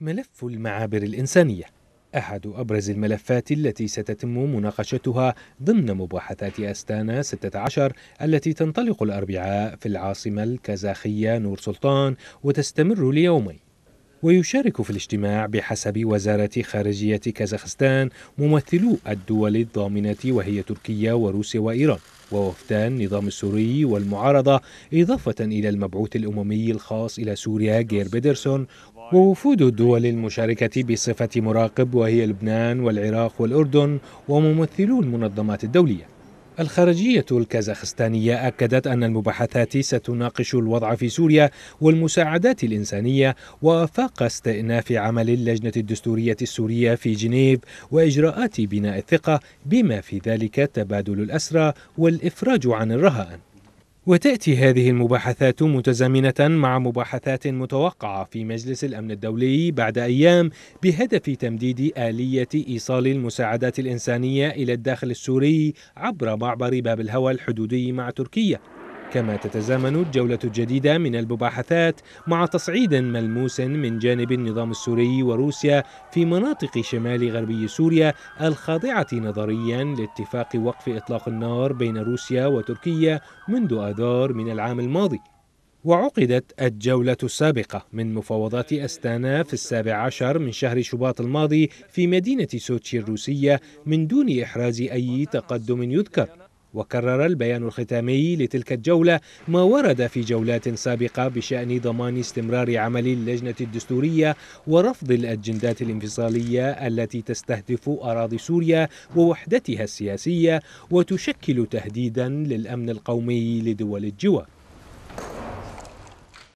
ملف المعابر الإنسانية أحد أبرز الملفات التي ستتم مناقشتها ضمن مباحثات أستانا 16 التي تنطلق الأربعاء في العاصمة الكازاخية نور سلطان وتستمر ليومين ويشارك في الاجتماع بحسب وزارة خارجية كازاخستان ممثلو الدول الضامنة وهي تركيا وروسيا وإيران ووفدان النظام السوري والمعارضة إضافة إلى المبعوث الأممي الخاص إلى سوريا جير بيدرسون ووفود الدول المشاركة بصفة مراقب وهي لبنان والعراق والأردن وممثلو المنظمات الدولية الخارجية الكازاخستانية أكدت أن المباحثات ستناقش الوضع في سوريا والمساعدات الإنسانية وآفاق استئناف عمل اللجنة الدستورية السورية في جنيف وإجراءات بناء الثقة بما في ذلك تبادل الأسرى والإفراج عن الرهائن وتأتي هذه المباحثات متزامنة مع مباحثات متوقعة في مجلس الأمن الدولي بعد أيام بهدف تمديد آلية إيصال المساعدات الإنسانية إلى الداخل السوري عبر معبر باب الهوى الحدودي مع تركيا كما تتزامن الجولة الجديدة من المباحثات مع تصعيد ملموس من جانب النظام السوري وروسيا في مناطق شمال غربي سوريا الخاضعة نظريا لاتفاق وقف إطلاق النار بين روسيا وتركيا منذ آذار من العام الماضي وعقدت الجولة السابقة من مفاوضات أستانا في السابع عشر من شهر شباط الماضي في مدينة سوتشي الروسية من دون إحراز أي تقدم يذكر وكرر البيان الختامي لتلك الجولة ما ورد في جولات سابقة بشأن ضمان استمرار عمل اللجنة الدستورية ورفض الأجندات الانفصالية التي تستهدف أراضي سوريا ووحدتها السياسية وتشكل تهديدا للأمن القومي لدول الجوار